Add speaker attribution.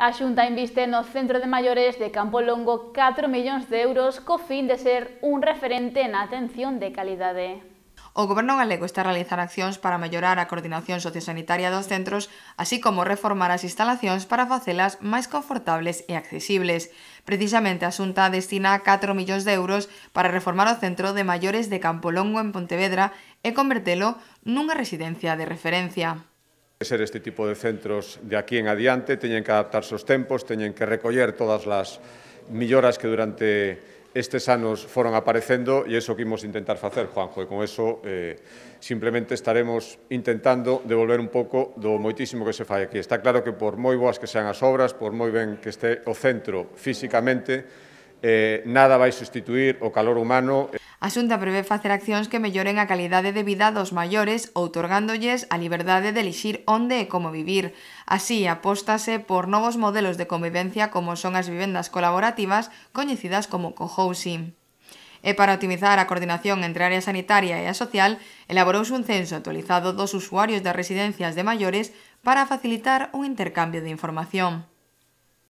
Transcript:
Speaker 1: A Xunta inviste no Centro de Maiores de Campo Longo 4 millóns de euros co fin de ser un referente na atención de calidade.
Speaker 2: O Goberno galego está a realizar accións para mellorar a coordinación sociosanitaria dos centros, así como reformar as instalacións para facelas máis confortables e accesibles. Precisamente a Xunta destina 4 millóns de euros para reformar o Centro de Maiores de Campolongo en Pontevedra e convertelo nunha residencia de referencia
Speaker 3: ser este tipo de centros de aquí en adiante, teñen que adaptar os tempos, teñen que recoller todas as milloras que durante estes anos foron aparecendo e iso que imos intentar facer, Juanjo, e con eso eh, simplemente estaremos intentando devolver un pouco do moitísimo que se fai aquí. Está claro que por moi boas que sean as obras, por moi ben que este o centro físicamente, eh, nada vai sustituir o calor humano. Eh.
Speaker 2: A Xunta prevé facer accións que melloren a calidade de vida dos maiores, outorgándolles a liberdade de elixir onde e como vivir. Así, apóstase por novos modelos de convivencia como son as vivendas colaborativas, coñecidas como cohousing. E para optimizar a coordinación entre a área sanitaria e a social, elaborouse un censo actualizado dos usuarios das residencias de maiores para facilitar un intercambio de información.